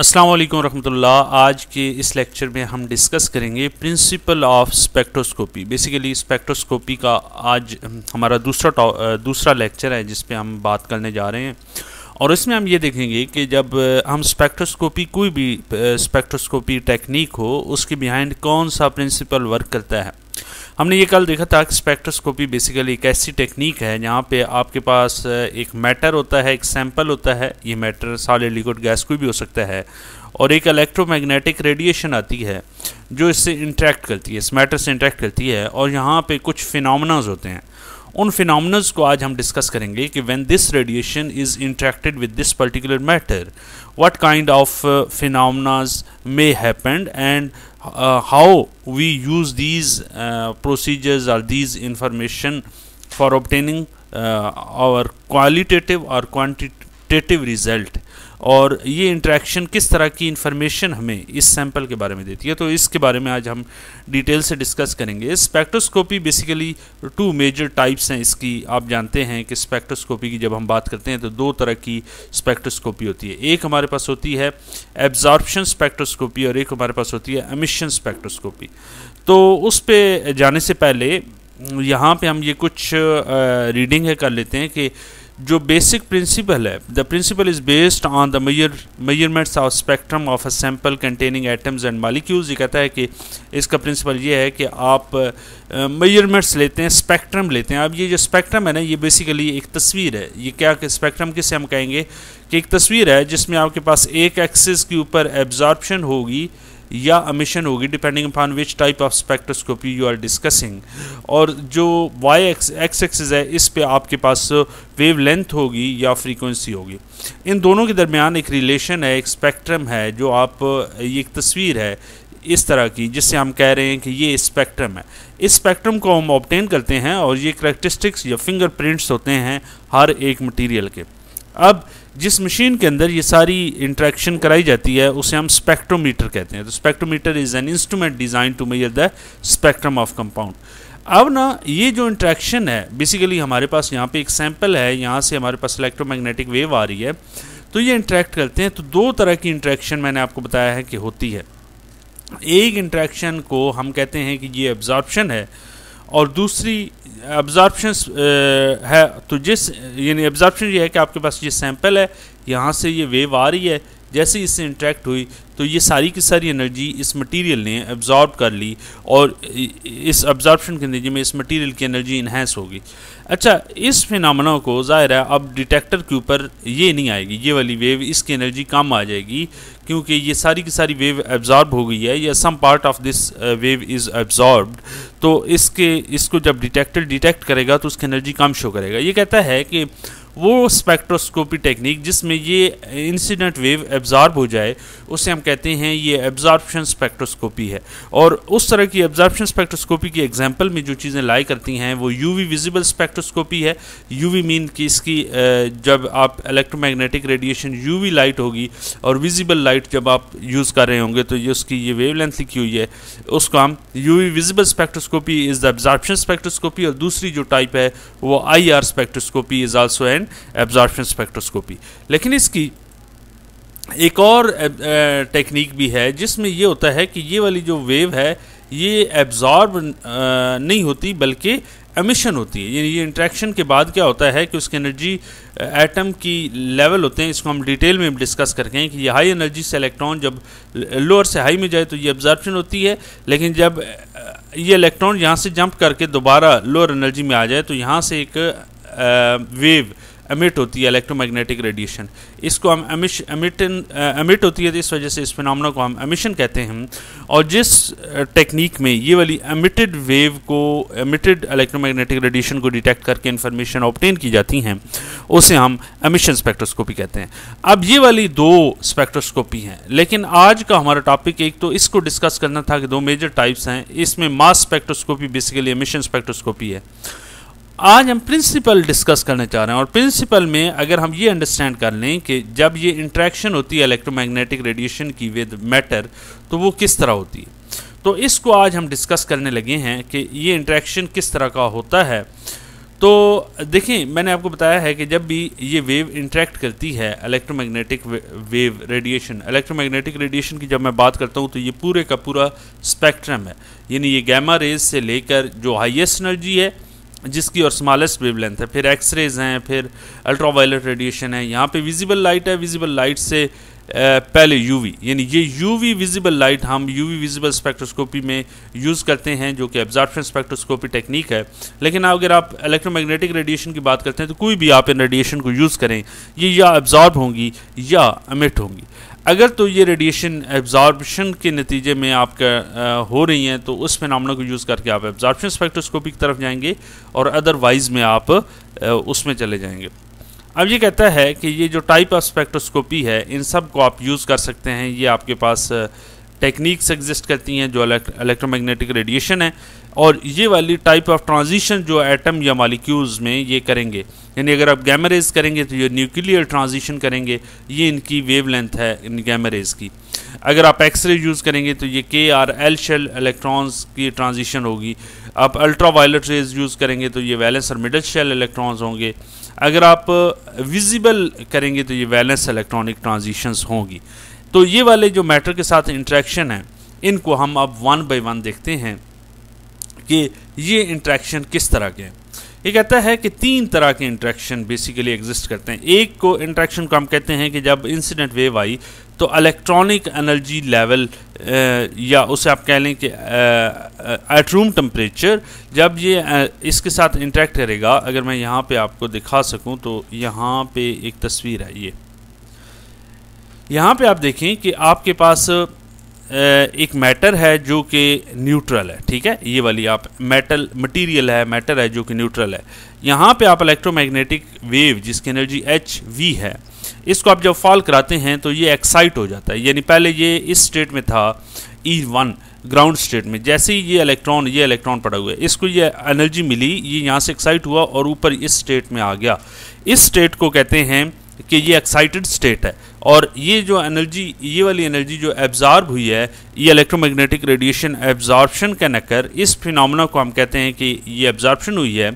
अस्सलाम वालेकुम रहमतुल्लाह आज के इस लेक्चर में हम डिस्कस करेंगे principle of spectroscopy basically spectroscopy का आज हमारा दूसरा दूसरा लेक्चर है जिस पे हम बात करने जा रहे हैं और इसमें हम ये देखेंगे कि जब हम स्पेक्ट्रोस्कोपी कोई भी स्पेक्ट्रोस्कोपी टेक्निक हो उसके बिहाइंड कौन सा प्रिंसिपल वर्क करता है हमने ये कल देखा था कि स्पेक्ट्रोस्कोपी बेसिकली एक ऐसी टेक्निक है जहाँ पे आपके पास एक मैटर होता है एक सैंपल होता है ये मैटर सॉलिड लिक्विड गैस कोई भी हो सकता है और एक इलेक्ट्रोमैग्नेटिक रेडिएशन आती है जो इससे इंटरेक्ट करती है इस मैटर से इंटरेक्ट करती है और यहाँ पर कुछ फिनोमनाज होते हैं उन फिनोमनाज को आज हम डिस्कस करेंगे कि when this radiation is interacted with this particular matter what kind of phenomena may happen and uh, how we use these uh, procedures or these information for obtaining uh, our qualitative or quantitative result और ये interaction किस तरह की information हमें इस sample के बारे में देती है तो इसके बारे में आज हम डिटेल से डिस्कस करेंगे spectroscopy basically two major types हैं इसकी आप जानते हैं कि स्पेक्ट्रोस्कोपी की जब हम बात करते हैं तो दो तरह की स्पेक्ट्रोस्कोपी होती है एक हमारे पास होती है एब्जॉर्बशन स्पेक्ट्रोस्कोपी और एक हमारे पास होती है एमिशन स्पेक्ट्रोस्कोपी तो उस पर जाने से पहले यहाँ पर हम ये कुछ रीडिंग है कर लेते हैं कि जो बेसिक प्रिंसिपल है the principle is based on the measure measurements of spectrum of a sample containing atoms and molecules ये कहता है कि इसका प्रिंसिपल ये है कि आप मेयरमेंट्स uh, लेते हैं स्पेक्ट्रम लेते हैं अब ये जो स्पेक्ट्रम है ना ये बेसिकली एक तस्वीर है ये क्या कि स्पेक्ट्रम किसे हम कहेंगे कि एक तस्वीर है जिसमें आपके पास एक एक्सेस के ऊपर एब्जॉर्बशन होगी uh, या अमिशन होगी depending upon which type of spectroscopy you are discussing और जो वाई एक्स एक्स है इस पे आपके पास वेव लेंथ होगी या फ्रीक्वेंसी होगी इन दोनों के दरमियान एक रिलेशन है एक स्पेक्ट्रम है जो आप ये एक तस्वीर है इस तरह की जिससे हम कह रहे हैं कि ये स्पेक्ट्रम है इस स्पेक्ट्रम को हम ऑप्टेन करते हैं और ये करेक्टरिस्टिक्स या फिंगरप्रिंट्स होते हैं हर एक मटीरियल के अब जिस मशीन के अंदर ये सारी इंट्रैक्शन कराई जाती है उसे हम स्पेक्ट्रोमीटर कहते हैं तो spectrometer is an instrument design to measure the spectrum of compound अब ना ये जो इंट्रैक्शन है बेसिकली हमारे पास यहाँ पे एक सैंपल है यहाँ से हमारे पास इलेक्ट्रोमैग्नेटिक वेव आ रही है तो ये इंट्रैक्ट करते हैं तो दो तरह की इंट्रैक्शन मैंने आपको बताया है कि होती है एक इंट्रैक्शन को हम कहते हैं कि ये एब्जॉर्प्शन है और दूसरी एब्ज़ार्बशन uh, uh, है तो जिस यानी एब्ज़ार्बशन ये है कि आपके पास ये सैम्पल है यहाँ से ये वेव आ रही है जैसे इससे इंट्रैक्ट हुई तो ये सारी की सारी एनर्जी इस मटेरियल ने एब्जॉर्ब कर ली और इस एब्जॉर्बशन के नतीजे में इस मटेरियल की एनर्जी इन्हेंस होगी अच्छा इस फिनमना को ज़ाहिर है अब डिटेक्टर के ऊपर ये नहीं आएगी ये वाली वेव इसकी एनर्जी कम आ जाएगी क्योंकि ये सारी की सारी वेव एब्जॉर्ब हो गई है या some part of this wave is absorb तो इसके इसको जब डिटेक्टर डिटेक्ट करेगा तो उसकी एनर्जी कम शो करेगा ये कहता है कि वो स्पेक्ट्रोस्कोपी टेक्निक जिसमें ये इंसिडेंट वेव एब्जॉर्ब हो जाए उसे हम कहते हैं ये एब्ज़ार्बशन स्पेक्ट्रोस्कोपी है और उस तरह की एब्ज़ार्बशन स्पेक्ट्रोस्कोपी की एग्जाम्पल में जो चीज़ें लाई करती हैं वो यू विजिबल स्पेक्ट्रोस्कोपी है यू मीन कि इसकी जब आप इलेक्ट्रोमैग्नेटिक रेडिएशन यू लाइट होगी और विजिबल लाइट जब आप यूज़ कर रहे होंगे तो ये उसकी ये वेव लेंथ लिखी हुई है उसको हम U visible spectroscopy is the absorption spectroscopy और दूसरी जो टाइप है वो I R spectroscopy is also and absorption spectroscopy लेकिन इसकी एक और टेक्निक भी है जिसमें ये होता है कि ये वाली जो वेव है ये एब्जॉर्ब नहीं होती बल्कि एमिशन होती है यानी ये इंट्रैक्शन के बाद क्या होता है कि उसके एनर्जी एटम की लेवल होते हैं इसको हम डिटेल में डिस्कस करके हैं कि ये हाई एनर्जी से इलेक्ट्रॉन जब लोअर से हाई में जाए तो ये एब्जॉर्प्शन होती है लेकिन जब ये इलेक्ट्रॉन यहाँ से जंप करके दोबारा लोअर एनर्जी में आ जाए तो यहाँ से एक वेव uh, एमिट होती है इलेक्ट्रोमैग्नेटिक रेडिएशन इसको हम एमिश एमिटन एमिट होती है तो इस वजह से इस फिनमना को हम एमिशन कहते हैं और जिस टेक्निक uh, में ये वाली एमिटेड वेव को एमिटेड इलेक्ट्रोमैग्नेटिक रेडिएशन को डिटेक्ट करके इन्फॉर्मेशन ऑप्टेन की जाती हैं उसे हम एमिशन स्पेक्ट्रोस्कोपी कहते हैं अब ये वाली दो स्पेक्ट्रोस्कोपी हैं लेकिन आज का हमारा टॉपिक एक तो इसको डिस्कस करना था कि दो मेजर टाइप्स हैं इसमें mass spectroscopy basically emission spectroscopy है आज हम प्रिंसिपल डिस्कस करने चाह रहे हैं और प्रिंसिपल में अगर हम ये अंडरस्टैंड कर लें कि जब ये इंट्रैक्शन होती है इलेक्ट्रोमैग्नेटिक रेडिएशन की विद मैटर तो वो किस तरह होती है तो इसको आज हम डिस्कस करने लगे हैं कि ये इंट्रैक्शन किस तरह का होता है तो देखें मैंने आपको बताया है कि जब भी ये वेव इंट्रैक्ट करती है electromagnetic wave radiation electromagnetic radiation की जब मैं बात करता हूँ तो ये पूरे का पूरा स्पेक्ट्रम है यानी ये गैमा रेज से लेकर जो हाइएस्ट एनर्जी है जिसकी और स्मॉलेस्ट वेव है फिर एक्सरेज हैं फिर अल्ट्रा रेडिएशन है यहाँ पे विजिबल लाइट है विजिबल लाइट से पहले यूवी यानी ये यूवी विजिबल लाइट हम यूवी विजिबल स्पेक्ट्रोस्कोपी में यूज़ करते हैं जो कि एब्जॉर्प्शन स्पेक्ट्रोस्कोपी टेक्निक है लेकिन अगर आप इलेक्ट्रोमैग्नेटिक रेडिएशन की बात करते हैं तो कोई भी आप इन रेडिएशन को यूज़ करें ये या एब्जॉर्ब होंगी या अमिट होंगी अगर तो ये रेडिएशन एब्जॉर्बेशन के नतीजे में आपका हो रही हैं तो उस फिनमिना को यूज़ करके आप एब्जॉर्बेशन स्पेक्ट्रोस्कोपी की तरफ जाएंगे और अदरवाइज़ में आप उसमें चले जाएंगे अब ये कहता है कि ये जो टाइप ऑफ स्पेक्ट्रोस्कोपी है इन सब को आप यूज़ कर सकते हैं ये आपके पास टेक्निक्स एग्जिस्ट करती हैं जो इलेक्ट्रोमैग्नेटिक रेडिएशन है और ये वाली टाइप ऑफ ट्रांजिशन जो एटम या मालिक्यूल्स में ये करेंगे यानी अगर आप गैमरेज करेंगे तो ये न्यूक्लियर ट्रांजिशन करेंगे ये इनकी वेवलेंथ है इन गैमरेज की अगर आप एक्सरे यूज़ करेंगे तो ये K or L shell electrons की ट्रांजिशन होगी आप अल्ट्रा वायलट रेज यूज़ करेंगे तो ये वैलेंस और मिडल शेल इलेक्ट्रॉन्स होंगे अगर आप विजिबल करेंगे तो ये वैलेंस इलेक्ट्रॉनिक ट्रांजिशंस होंगी तो ये वाले जो मैटर के साथ इंट्रैक्शन है इनको हम अब वन बाई वन देखते हैं कि ये इंट्रैक्शन किस तरह के हैं ये कहता है कि तीन तरह के इंट्रैक्शन बेसिकली एग्जिस्ट करते हैं एक को इंट्रैक्शन को हम कहते हैं कि जब इंसिडेंट वेव आई तो इलेक्ट्रॉनिक एनर्जी लेवल या उसे आप कह लें कि एट रूम टम्परेचर जब ये इसके साथ इंट्रैक्ट करेगा अगर मैं यहाँ पे आपको दिखा सकूँ तो यहाँ पे एक तस्वीर है ये यहाँ पे आप देखें कि आपके पास एक मैटर है जो कि न्यूट्रल है ठीक है ये वाली आप मेटल मटेरियल है मैटर है जो कि न्यूट्रल है यहाँ पे आप इलेक्ट्रोमैग्नेटिक वेव जिसकी एनर्जी एच वी है इसको आप जब फॉल कराते हैं तो ये एक्साइट हो जाता है यानी पहले ये इस स्टेट में था E e one ground state में जैसे ही ये इलेक्ट्रॉन ये इलेक्ट्रॉन पड़ा हुआ है इसको ये एनर्जी मिली ये यहाँ से एक्साइट हुआ और ऊपर इस स्टेट में आ गया इस स्टेट को कहते हैं कि ये एक्साइटेड स्टेट है और ये जो एनर्जी ये वाली एनर्जी जो एब्जॉर्ब हुई है ये इलेक्ट्रोमैग्नेटिक रेडिएशन एब्जॉर्बशन के नकर इस फिनमिना को हम कहते हैं कि ये एब्जॉर्बशन हुई है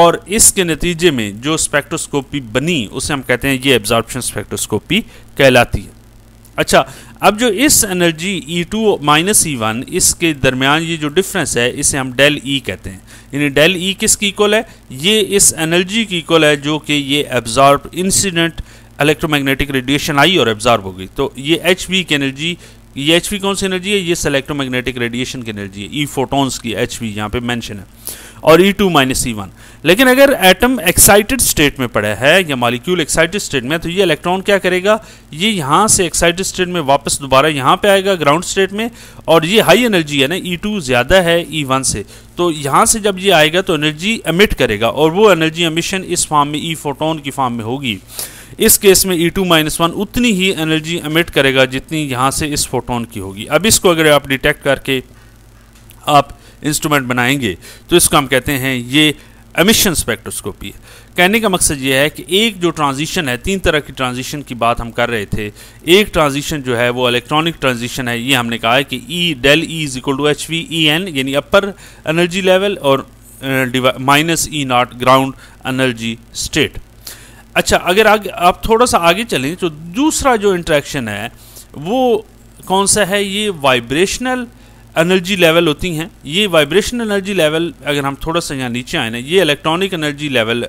और इसके नतीजे में जो स्पेक्ट्रोस्कोपी बनी उसे हम कहते हैं ये एब्जॉर्बशन स्पेक्ट्रोस्कोपी कहलाती है अच्छा अब जो इस energy E e two minus E e one इसके दरमियान ये जो डिफरेंस है इसे हम डेल ई e कहते हैं यानी डेल ई की इक्वल है ये इस एनर्जी की इक्वल है जो कि ये एब्जॉर्ब इंसिडेंट इलेक्ट्रोमैग्नेटिक रेडिएशन आई और एब्जॉर्ब हो गई तो ये एच की एनर्जी ये एच कौन सी एनर्जी है ये इलेक्ट्रोमैग्नेटिक रेडिएशन की एनर्जी है ई e फोटोन्स की एच वी यहाँ पर मैंशन है और E two minus E one लेकिन अगर एटम एक्साइटेड स्टेट में पड़ा है या मालिक्यूल एक्साइटेड स्टेट में तो ये इलेक्ट्रॉन क्या करेगा ये यहाँ से एक्साइटेड स्टेट में वापस दोबारा यहाँ पे आएगा ग्राउंड स्टेट में और ये हाई एनर्जी e है ना ई टू ज़्यादा है ई वन से तो यहाँ से जब ये आएगा तो एनर्जी एमिट करेगा और वो एनर्जी एमिशन इस फॉर्म में ई e फोटोन की फॉर्म में होगी इस केस में ई टू माइनस वन उतनी ही एनर्जी एमिट करेगा जितनी यहाँ से इस फोटोन की होगी अब इसको अगर आप डिटेक्ट करके आप इंस्ट्रूमेंट बनाएंगे तो इसको हम कहते हैं ये एमिशन स्पेक्ट्रोस्कोपी है कहने का मकसद ये है कि एक जो ट्रांजिशन है तीन तरह की ट्रांजिशन की बात हम कर रहे थे एक ट्रांजिशन जो है वो इलेक्ट्रॉनिक ट्रांजिशन है ये हमने कहा है कि E del E is equal to H V E N यानी अपर एनर्जी लेवल और minus E not ground energy state अच्छा अगर आगे आप थोड़ा सा आगे चलें तो दूसरा जो इंट्रैक्शन है वो कौन सा है ये वाइब्रेशनल एनर्जी लेवल होती हैं ये वाइब्रेशन एनर्जी लेवल अगर हम थोड़ा सा यहाँ नीचे आए ना ये इलेक्ट्रॉनिक एनर्जी लेवल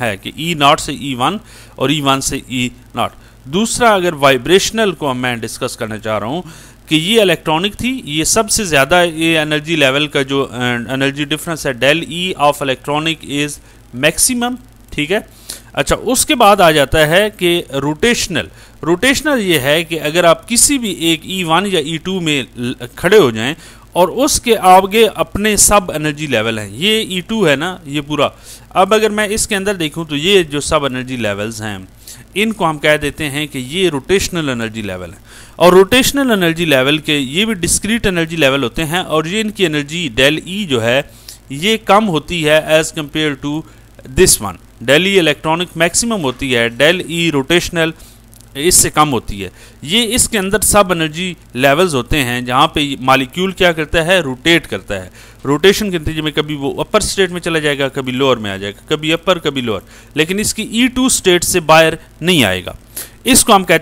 है कि ई e नॉट से ई e वन और ई e वन से ई नॉट दूसरा अगर वाइब्रेशनल को मैं डिस्कस करना चाह रहा हूँ कि ये इलेक्ट्रॉनिक थी ये सबसे ज़्यादा ये एनर्जी लेवल का जो एनर्जी डिफरेंस है del E of electronic is maximum ठीक है अच्छा उसके बाद आ जाता है कि रोटेशनल रोटेशनल ये है कि अगर आप किसी भी एक ई e वन या ई e टू में खड़े हो जाएं और उसके आगे अपने सब एनर्जी लेवल हैं ये ई e टू है ना ये पूरा अब अगर मैं इसके अंदर देखूं तो ये जो सब एनर्जी लेवल्स हैं इनको हम कह देते हैं कि ये रोटेशनल एनर्जी लेवल है और रोटेशनल एनर्जी लेवल के ये भी डिस्क्रीट एनर्जी लेवल होते हैं और ये इनकी एनर्जी डेल ई जो है ये कम होती है as compare to this one del E electronic maximum होती है डेल ई रोटेशनल इससे कम होती है ये इसके अंदर सब एनर्जी लेवल्स होते हैं जहाँ पे मालिक्यूल क्या करता है रोटेट करता है रोटेशन के नतीजे में कभी वो अपर स्टेट में चला जाएगा कभी लोअर में आ जाएगा कभी अपर कभी लोअर लेकिन इसकी ई टू स्टेट से बाहर नहीं आएगा इसको हम कहते